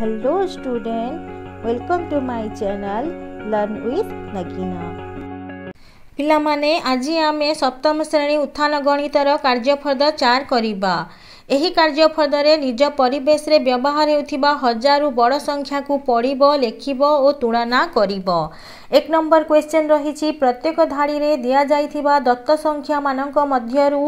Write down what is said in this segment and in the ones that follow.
hello student welcome to my channel learn with Nagina ପିଲାମାନେ ଆଜି ଆମେ ସପ୍ତମ ଶ୍ରେଣୀ ଉତ୍ଥାନ ଗଣିତର କାର୍ଯ୍ୟଫର୍ଦ୍ଦ ଚାର କରିବା ଏହି କାର୍ଯ୍ୟ ଫଳରେ ନିଜ ପରିବେଶରେ ବ୍ୟବହାର ହେଉଥିବା ହଜାରରୁ ବଡ଼ ସଂଖ୍ୟାକୁ ପଢ଼ିବ ଲେଖିବ ଓ ତୁଳନା କରିବ ଏକ ନମ୍ବର କ୍ୱେଶ୍ଚନ୍ ରହିଛି ପ୍ରତ୍ୟେକ ଧାଡ଼ିରେ ଦିଆଯାଇଥିବା ଦତ୍ତ ସଂଖ୍ୟାମାନଙ୍କ ମଧ୍ୟରୁ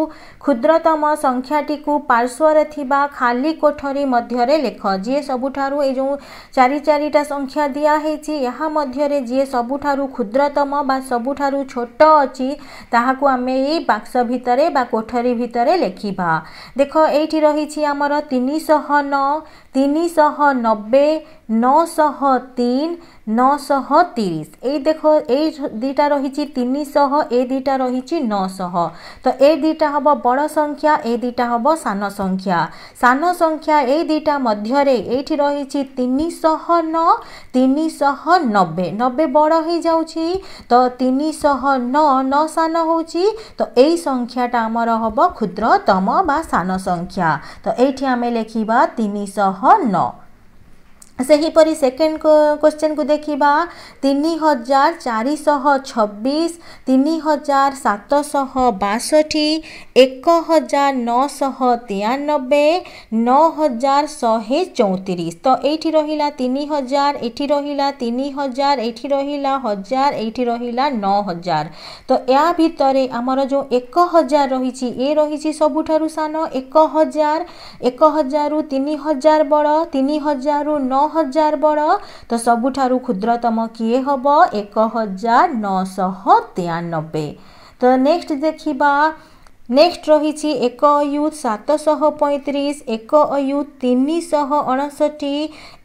କ୍ଷୁଦ୍ରତମ ସଂଖ୍ୟାଟିକୁ ପାର୍ଶ୍ୱରେ ଥିବା ଖାଲି କୋଠରୀ ମଧ୍ୟରେ ଲେଖ ଯିଏ ସବୁଠାରୁ ଏ ଯେଉଁ ଚାରି ଚାରିଟା ସଂଖ୍ୟା ଦିଆହେଇଛି ଏହା ମଧ୍ୟରେ ଯିଏ ସବୁଠାରୁ କ୍ଷୁଦ୍ରତମ ବା ସବୁଠାରୁ ଛୋଟ ଅଛି ତାହାକୁ ଆମେ ଏଇ ବାକ୍ସ ଭିତରେ ବା କୋଠରୀ ଭିତରେ ଲେଖିବା ଦେଖ ଏଇଠି ସେଠି ରହିଛି ଆମର ତିନିଶହ ନଅ ତିନିଶହ ନବେ ନଅଶହ ତିନି ନଅଶହ ତିରିଶ ଏଇ ଦେଖ ଏଇ ଦୁଇଟା ରହିଛି ତିନିଶହ ଏ ଦୁଇଟା ରହିଛି ନଅଶହ ତ ଏ ଦୁଇଟା ହେବ ବଡ଼ ସଂଖ୍ୟା ଏ ଦୁଇଟା ହେବ ସାନ ସଂଖ୍ୟା ସାନ ସଂଖ୍ୟା ଏଇ ଦୁଇଟା ମଧ୍ୟରେ ଏଇଠି ରହିଛି ତିନିଶହ ନଅ ତିନିଶହ ନବେ ନବେ ବଡ଼ ହେଇଯାଉଛି ତ ତିନିଶହ ନଅ ନଅ ସାନ ହେଉଛି ତ ଏଇ ସଂଖ୍ୟାଟା ଆମର ହେବ କ୍ଷୁଦ୍ରତମ ବା ସାନ ସଂଖ୍ୟା ତ ଏଇଠି ଆମେ ଲେଖିବା ତିନିଶହ ନଅ ସେହିପରି ସେକେଣ୍ଡ କୋଶ୍ଚିନ୍କୁ ଦେଖିବା ତିନି ହଜାର ଚାରିଶହ ଛବିଶ ତିନି ହଜାର ସାତଶହ ବାଷଠି ଏକ ହଜାର ନଅଶହ ତେୟାନବେ ନଅ ହଜାର ଶହେ ଚଉତିରିଶ ତ ଏଇଠି ରହିଲା ତିନି ହଜାର ଏଠି ରହିଲା ତିନି ହଜାର ଏଠି ରହିଲା ହଜାର ଏଇଠି ରହିଲା ନଅ ହଜାର ତ ଏହା ଭିତରେ ଆମର ଯେଉଁ ଏକ ହଜାର ରହିଛି ଏ ରହିଛି ସବୁଠାରୁ ସାନ ଏକ ହଜାର ଏକ ହଜାରରୁ ତିନି ହଜାର ବଡ଼ ତିନି ହଜାରରୁ ନଅ ହଜାର ବଡ଼ ତ ସବୁଠାରୁ କ୍ଷୁଦ୍ରତମ କିଏ ହେବ ଏକ ହଜାର ନଅଶହ ତେୟାନବେ ତ ନେକ୍ସଟ ଦେଖିବା ନେକ୍ସଟ ରହିଛି ଏକ ଅୟୁତ ସାତଶହ ପଇଁତିରିଶ ଏକ ଅୟୁତ ତିନିଶହ ଅଣଷଠି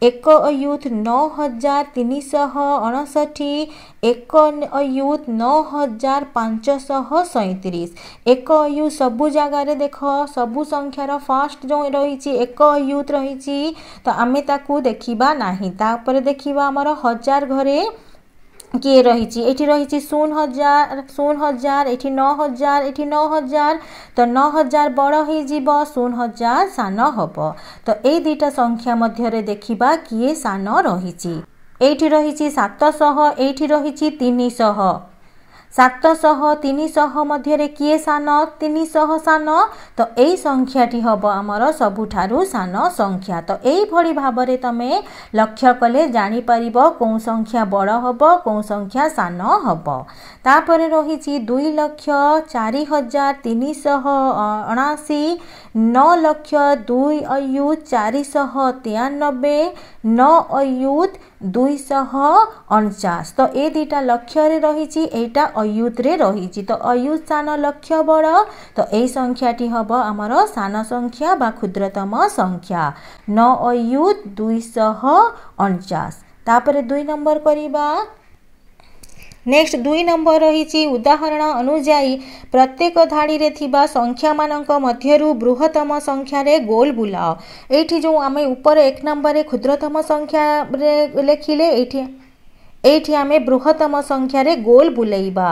ଏକ ଅୟୁତ ନଅ ହଜାର ତିନିଶହ ଅଣଷଠି ଏକ ଅୟୁତ ନଅ ହଜାର ପାଞ୍ଚଶହ ସଇଁତିରିଶ ଏକ ଅୟୁତ ସବୁ ଜାଗାରେ ଦେଖ ସବୁ ସଂଖ୍ୟାର ଫାର୍ଷ୍ଟ ଯେଉଁ ରହିଛି ଏକ ଅୟୁତ ରହିଛି ତ ଆମେ ତାକୁ ଦେଖିବା ନାହିଁ ତାପରେ ଦେଖିବା ଆମର ହଜାର ଘରେ କିଏ ରହିଛି ଏଠି ରହିଛି ଶୂନ ହଜାର ଶୂନ ହଜାର ଏଠି ନଅ ହଜାର ଏଠି ନଅ ହଜାର ତ ନଅ ହଜାର ବଡ଼ ହେଇଯିବ ଶୂନ ହଜାର ସାନ ହେବ ତ ଏଇ ଦୁଇଟା ସଂଖ୍ୟା ମଧ୍ୟରେ ଦେଖିବା କିଏ ସାନ ରହିଛି ଏଇଠି ରହିଛି ସାତଶହ ଏଇଠି ରହିଛି ତିନିଶହ ସାତଶହ ତିନିଶହ ମଧ୍ୟରେ କିଏ ସାନ ତିନିଶହ ସାନ ତ ଏଇ ସଂଖ୍ୟାଟି ହେବ ଆମର ସବୁଠାରୁ ସାନ ସଂଖ୍ୟା ତ ଏଇଭଳି ଭାବରେ ତୁମେ ଲକ୍ଷ୍ୟ କଲେ ଜାଣିପାରିବ କେଉଁ ସଂଖ୍ୟା ବଡ଼ ହେବ କେଉଁ ସଂଖ୍ୟା ସାନ ହେବ ତାପରେ ରହିଛି ଦୁଇ ଲକ୍ଷ ଚାରି ହଜାର ତିନିଶହ ଅଣାଅଶୀ ନଅ ଲକ୍ଷ ଦୁଇ ଅୟୁତ ଚାରିଶହ ତେୟାନବେ ନଅ ଅୟୁତ ଦୁଇଶହ ଅଣଚାଶ ତ ଏ ଦୁଇଟା ଲକ୍ଷ୍ୟରେ ରହିଛି ଏଇଟା ଅୟୁତରେ ରହିଛି ତ ଅୟୁତ ସାନ ଲକ୍ଷ୍ୟ ବଡ଼ ତ ଏଇ ସଂଖ୍ୟାଟି ହେବ ଆମର ସାନ ସଂଖ୍ୟା ବା କ୍ଷୁଦ୍ରତମ ସଂଖ୍ୟା ନ ଅୟୁତ ଦୁଇଶହ ଅଣଚାଶ ତାପରେ ଦୁଇ ନମ୍ବର କରିବା ନେକ୍ସଟ ଦୁଇ ନମ୍ବର ରହିଛି ଉଦାହରଣ ଅନୁଯାୟୀ ପ୍ରତ୍ୟେକ ଧାଡ଼ିରେ ଥିବା ସଂଖ୍ୟାମାନଙ୍କ ମଧ୍ୟରୁ ବୃହତ୍ତମ ସଂଖ୍ୟାରେ ଗୋଲ ବୁଲାଅ ଏଇଠି ଯେଉଁ ଆମେ ଉପରେ ଏକ ନମ୍ବରରେ କ୍ଷୁଦ୍ରତମ ସଂଖ୍ୟାରେ ଲେଖିଲେ ଏଇଠି ଏଇଠି ଆମେ ବୃହତ୍ତମ ସଂଖ୍ୟାରେ ଗୋଲ୍ ବୁଲେଇବା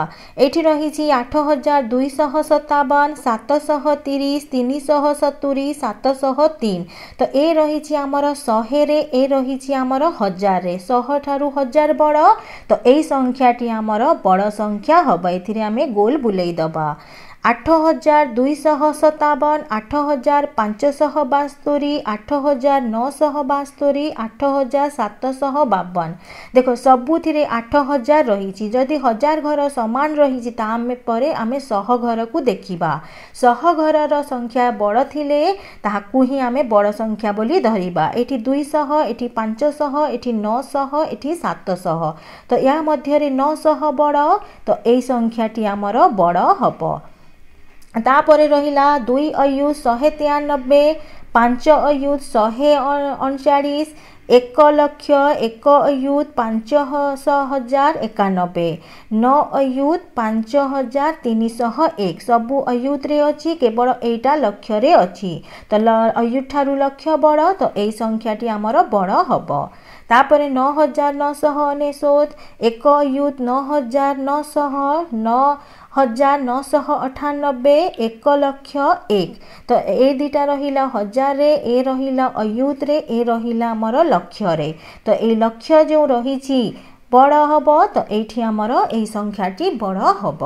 ଏଇଠି ରହିଛି ଆଠ ହଜାର ଦୁଇଶହ ସତାବନ ସାତଶହ ତିରିଶ ତିନିଶହ ସତୁରି ସାତଶହ ତିନି ତ ଏ ରହିଛି ଆମର ଶହେରେ ଏ ରହିଛି ଆମର ହଜାରରେ ଶହ ଠାରୁ ହଜାର ବଡ଼ ତ ଏଇ ସଂଖ୍ୟାଟି ଆମର ବଡ଼ ସଂଖ୍ୟା ହେବ ଏଥିରେ ଆମେ ଗୋଲ୍ ବୁଲେଇ ଦେବା आठ हजार दुईश सतावन आठ हजार पाँचश बास्तोरी आठ हजार नस्तोरी आठ हजार सातश बाख सबुथी आठ हजार रहिले हजार घर समान रहे श घरको देखि सह घर संख्या बडले ताकु आम बड संख्या बोली धरुवा एचश एमध्य नौश बड त ए संख्याटी आमर बड हे ता परे दुई अयुत शे तेयानब्बे पाँच अयुत शे अणचालिस एक लक्ष एक अयु पाँच हजार एकानब्बे न अयुत पाँच हजार तिनश एक सबु अयुत केवल एटा लक्ष्य अझै तयुठार लक्ष्य बड त एख्याटी आम बड हे त हजार नेशुत नहजार न श हजार नौश अठानब्बे एक लक्ष एक तुईटा रजार रे एुत ए रहिला लक्ष र तो ए लक्ष्य जो रहि बढी आम बड़ बढ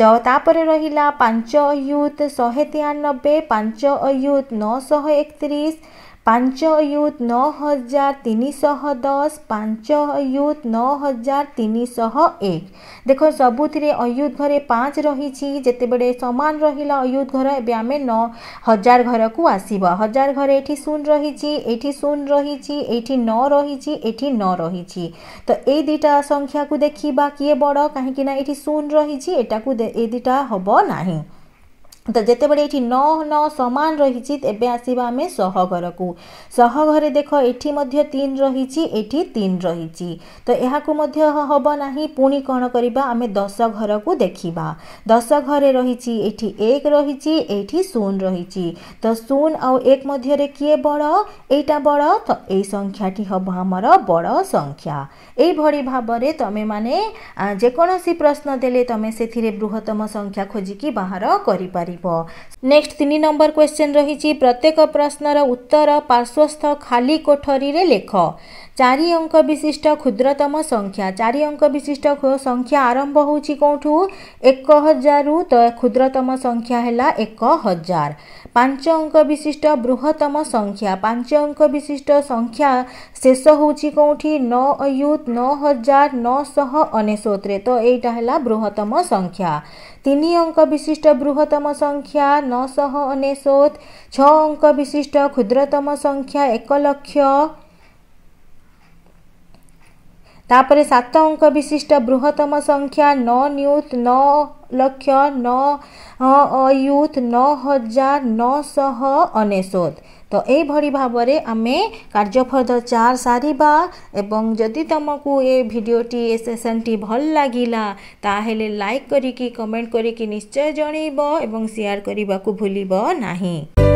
तो तापर र पाँच अयुत शहे तेयानब्बे अयुत अयुथ नतिस ପାଞ୍ଚ ୟୁତ୍ ନଅ ହଜାର ତିନିଶହ ଦଶ ପାଞ୍ଚ ୟୁତ୍ ନଅ ହଜାର ତିନିଶହ ଏକ ଦେଖ ସବୁଥିରେ ଅୟୁତ୍ ଘରେ ପାଞ୍ଚ ରହିଛି ଯେତେବେଳେ ସମାନ ରହିଲା ଅୟୁତ୍ ଘର ଏବେ ଆମେ ନଅ ହଜାର ଘରକୁ ଆସିବା ହଜାର ଘରେ ଏଠି ଶୂନ ରହିଛି ଏଠି ଶୂନ ରହିଛି ଏଠି ନଅ ରହିଛି ଏଠି ନଅ ରହିଛି ତ ଏଇ ଦୁଇଟା ସଂଖ୍ୟାକୁ ଦେଖିବା କିଏ ବଡ଼ କାହିଁକିନା ଏଠି ଶୂନ ରହିଛି ଏଟାକୁ ଏ ଦୁଇଟା ହେବ ନାହିଁ ଯେତେବେଳେ ଏଠି ନଅ ନଅ ସମାନ ରହିଛି ଏବେ ଆସିବା ଆମେ ଶହ ଘରକୁ ଶହ ଘରେ ଦେଖ ଏଠି ମଧ୍ୟ ତିନି ରହିଛି ଏଠି ତିନି ରହିଛି ତ ଏହାକୁ ମଧ୍ୟ ହେବ ନାହିଁ ପୁଣି କ'ଣ କରିବା ଆମେ ଦଶ ଘରକୁ ଦେଖିବା ଦଶ ଘରେ ରହିଛି ଏଠି ଏକ ରହିଛି ଏଠି ଶୂନ ରହିଛି ତ ଶୂନ ଆଉ ଏକ ମଧ୍ୟରେ କିଏ ବଡ଼ ଏଇଟା ବଡ଼ ତ ଏଇ ସଂଖ୍ୟାଟି ହେବ ଆମର ବଡ଼ ସଂଖ୍ୟା ଏଇଭଳି ଭାବରେ ତୁମେମାନେ ଯେକୌଣସି ପ୍ରଶ୍ନ ଦେଲେ ତୁମେ ସେଥିରେ ବୃହତ୍ତମ ସଂଖ୍ୟା ଖୋଜିକି ବାହାର କରିପାରିବ ହେବ ନେକ୍ସଟ ତିନି ନମ୍ବର କ୍ୱେଶ୍ଚନ୍ ରହିଛି ପ୍ରତ୍ୟେକ ପ୍ରଶ୍ନର ଉତ୍ତର ପାର୍ଶ୍ୱସ୍ଥ ଖାଲି କୋଠରୀରେ ଲେଖ ଚାରି ଅଙ୍କ ବିଶିଷ୍ଟ କ୍ଷୁଦ୍ରତମ ସଂଖ୍ୟା ଚାରି ଅଙ୍କ ବିଶିଷ୍ଟ ସଂଖ୍ୟା ଆରମ୍ଭ ହେଉଛି କେଉଁଠୁ ଏକ ହଜାରରୁ ତ କ୍ଷୁଦ୍ରତମ ସଂଖ୍ୟା ହେଲା ଏକ ହଜାର पाँच अंक विशिष्ट बृहतम संख्या पाँच अंक विशिष्ट संख्या शेष हौटि नुत तो नेशटा होला बृहत्तम संख्या तीन अंक विशिष्ट बृहत्तम संख्या अंक विशिष्ट छुद्रतम संख्या एकलक्ष सात अंक विशिष्ट बृहत्तम संख्या नुत न लक्ष नଅ ୟୁଥ୍ ନଅ ହଜାର ନଅଶହ ଅନେଶତ ତ ଏଇଭଳି ଭାବରେ ଆମେ କାର୍ଯ୍ୟଫଦ ଚାର ସାରିବା ଏବଂ ଯଦି ତୁମକୁ ଏ ଭିଡ଼ିଓଟି ଏ ସେସନ୍ଟି ଭଲ ଲାଗିଲା ତାହେଲେ ଲାଇକ୍ କରିକି କମେଣ୍ଟ କରିକି ନିଶ୍ଚୟ ଜଣାଇବ ଏବଂ ସେୟାର କରିବାକୁ ଭୁଲିବ ନାହିଁ